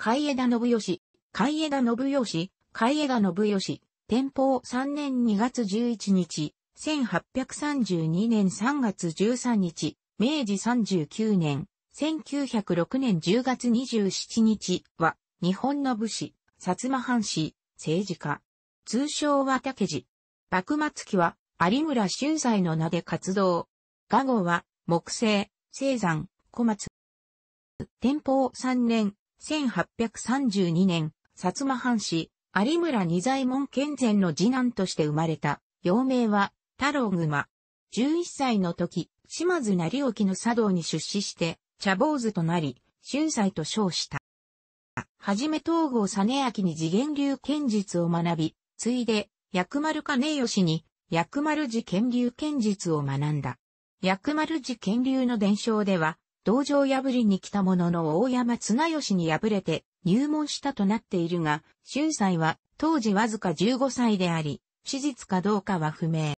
海江田信義、海江田信義、海江田信義、天保3年2月11日、1832年3月13日、明治39年、1906年10月27日は、日本の武士、薩摩藩士、政治家。通称は竹寺。幕末期は、有村俊斎の名で活動。画号は、木星、青山、小松。天保3年、1832年、薩摩藩士、有村二左衛門健全の次男として生まれた、幼名は、太郎熊。11歳の時、島津成沖の茶道に出資して、茶坊主となり、春祭と称した。はじめ東郷実明に次元流剣術を学び、ついで、薬丸兼義に、薬丸寺剣流剣術を学んだ。薬丸寺剣流の伝承では、道場破りに来たものの大山綱吉に敗れて入門したとなっているが、春斎は当時わずか15歳であり、史実かどうかは不明。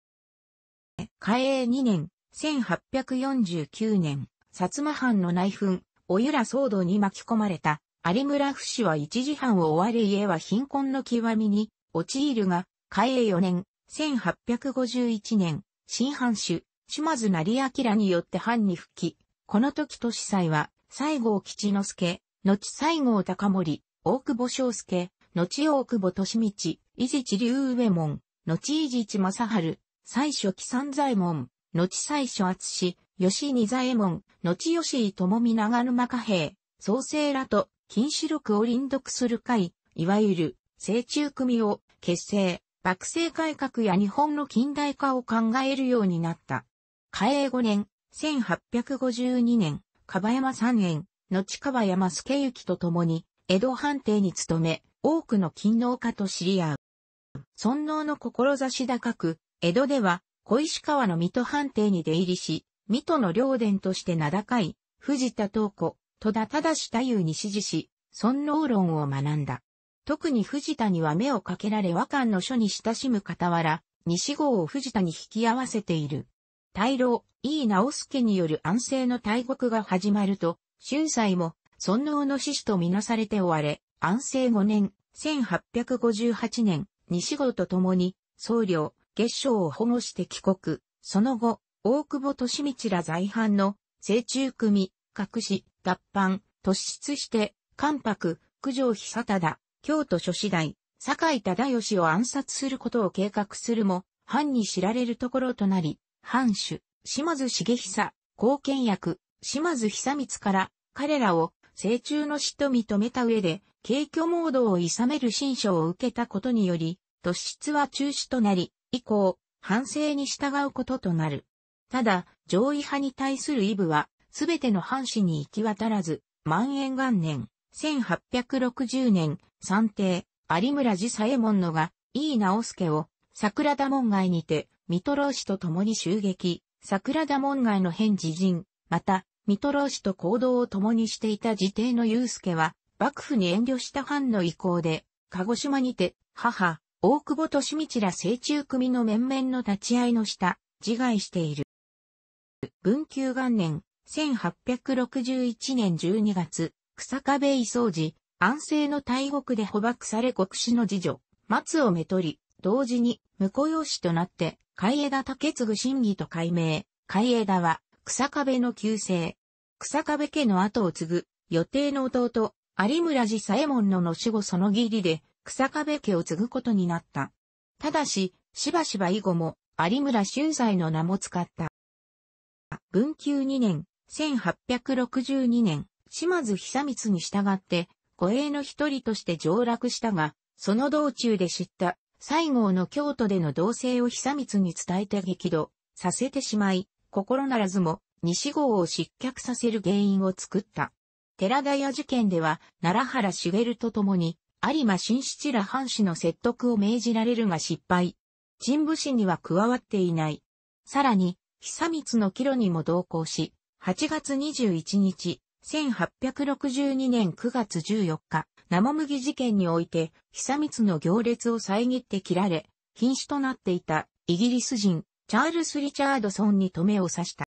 海英2年、1849年、薩摩藩の内紛、おゆら騒動に巻き込まれた有村不死は一時藩を追われ家は貧困の極みに陥るが、海英4年、1851年、新藩主、島津成明によって藩に復帰、この時都司祭は、西郷吉之助、後西郷隆盛、大久保昌介、後大久保利道、伊地知竜上門、後伊地知正春、最初木三左衛門、後最初厚氏、吉二左衛門、後吉井智美長沼貨幣、創生らと、禁止録を臨読する会、いわゆる、成中組を結成、幕政改革や日本の近代化を考えるようになった。嘉永五年、1852年、樺山三円、後樺山助行と共に、江戸藩邸に勤め、多くの勤労家と知り合う。尊王の志高く、江戸では、小石川の水戸藩邸に出入りし、水戸の領伝として名高い、藤田東子、戸田忠太夫に支持し、尊王論を学んだ。特に藤田には目をかけられ和漢の書に親しむ傍ら、西郷を藤田に引き合わせている。大老、井伊直弼による安政の大国が始まると、秀才も尊王の志士とみなされて終われ、安政5年、1858年、西郷と共に、僧侶、月商を保護して帰国。その後、大久保利道ら在藩の、正中組、隠し、脱藩、突出して、関白、九条久忠、京都諸子代、坂井忠義を暗殺することを計画するも、藩に知られるところとなり、藩主、島津茂久、貢献役、島津久光から彼らを成中の死と認めた上で、軽挙モードを諌める新書を受けたことにより、突出は中止となり、以降、反省に従うこととなる。ただ、上位派に対する異部は、すべての藩士に行き渡らず、万延元年、1860年、三帝、有村寺左衛門のが、井伊直助を、桜田門外にて、水戸老氏と共に襲撃、桜田門外の変自陣、また、三戸老氏と行動を共にしていた自邸の祐介は、幕府に遠慮した藩の意向で、鹿児島にて、母、大久保利道ら成中組の面々の立ち会いの下、自害している。文久元年、1861年12月、草壁伊掃寺、安政の大国で捕獲され国史の次女、松尾目取り、同時に婿養子となって、海江田竹継審議と改名、海江田は、草壁の旧姓。草壁家の後を継ぐ、予定の弟、有村寺左衛門のの死後その義理で、草壁家を継ぐことになった。ただし、しばしば以後も、有村俊斎の名も使った。文久2年、1862年、島津久光に従って、護衛の一人として上洛したが、その道中で知った西郷の京都での同棲を久光に伝えて激怒させてしまい、心ならずも西郷を失脚させる原因を作った。寺田屋事件では、奈良原茂と共に、有馬新七ら藩士の説得を命じられるが失敗。陳武士には加わっていない。さらに、久光の帰路にも同行し、8月21日、1862年9月14日、生麦事件において、久光の行列を遮って切られ、瀕死となっていたイギリス人、チャールス・リチャードソンに止めを刺した。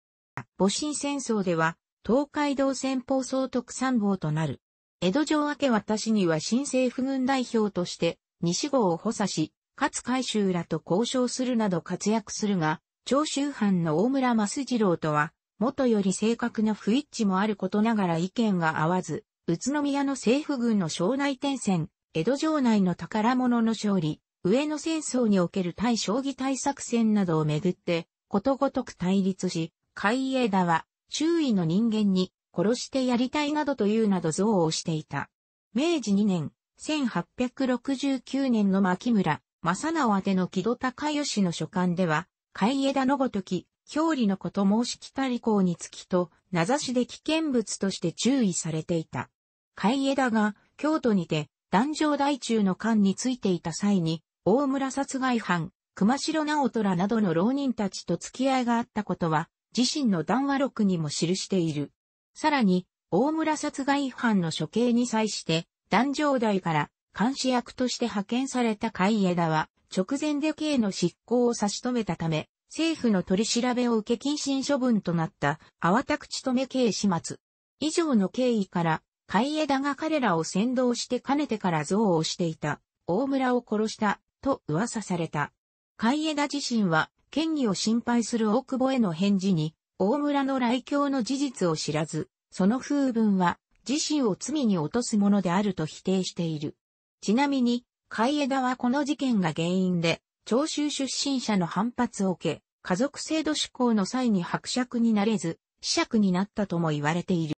戊辰戦争では、東海道戦法総督参謀となる。江戸城明け私には新政府軍代表として、西郷を補佐し、勝海舟らと交渉するなど活躍するが、長州藩の大村増次郎とは、元より性格の不一致もあることながら意見が合わず、宇都宮の政府軍の省内転戦、江戸城内の宝物の勝利、上野戦争における対将棋対策戦などをめぐって、ことごとく対立し、海江田は、周囲の人間に、殺してやりたいなどというなど憎悪していた。明治2年、1869年の牧村、正直宛ての木戸高義の書簡では、海江田のごとき、表裏のこと申し来たり項につきと、名指しで危険物として注意されていた。海江田が京都にて壇上大中の官についていた際に、大村殺害犯、熊代直虎などの浪人たちと付き合いがあったことは、自身の談話録にも記している。さらに、大村殺害犯の処刑に際して、壇上台から監視役として派遣された海江田は、直前で刑の執行を差し止めたため、政府の取り調べを受け謹慎処分となった、淡田口止め刑始末。以上の経緯から、海江田が彼らを先導してかねてから憎悪していた、大村を殺した、と噂された。海江田自身は、権威を心配する大久保への返事に、大村の来京の事実を知らず、その風文は、自身を罪に落とすものであると否定している。ちなみに、海江田はこの事件が原因で、長州出身者の反発を受け、家族制度施行の際に伯爵になれず、子爵になったとも言われている。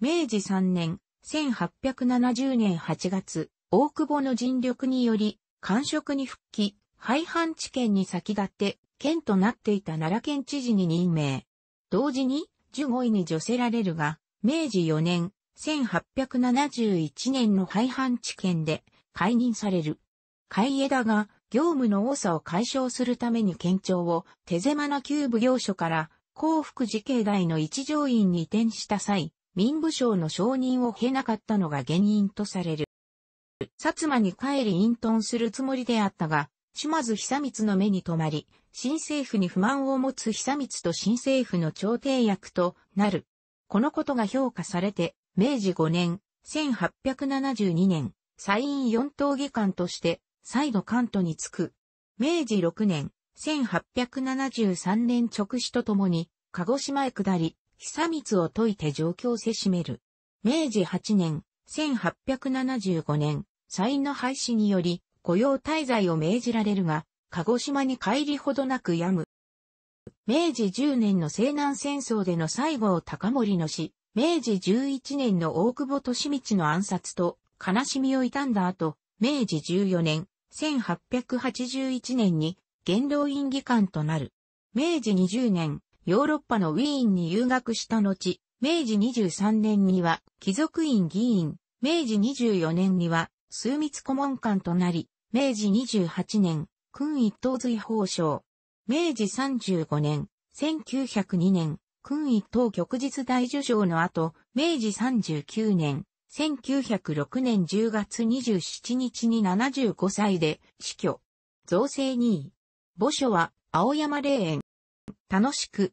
明治3年、1870年8月、大久保の尽力により、官職に復帰、廃藩置県に先立って、県となっていた奈良県知事に任命。同時に、15位に除せられるが、明治4年、1871年の廃藩置県で解任される。海江田が業務の多さを解消するために県庁を手狭な旧部業所から幸福寺境内の一条院に移転した際、民部省の承認を経なかったのが原因とされる。薩摩に帰り隠遁するつもりであったが、島津久光の目に留まり、新政府に不満を持つ久光と新政府の調停役となる。このことが評価されて、明治5年、1872年、参院四党議官として、再度関東に着く。明治6年、1873年直使とともに、鹿児島へ下り、久光を解いて状況せしめる。明治8年、1875年、祭の廃止により、雇用滞在を命じられるが、鹿児島に帰りほどなく病む。明治10年の西南戦争での西郷高森の死、明治11年の大久保利道の暗殺と悲しみを悼んだ後、明治14年、1881年に元老院議官となる。明治20年、ヨーロッパのウィーンに留学した後、明治23年には貴族院議員、明治24年には枢密顧問官となり、明治28年、君一等随法省。明治35年、1902年、君一等局実大受賞の後、明治39年、1906年10月27日に75歳で死去。造成2位。墓所は青山霊園。楽しく、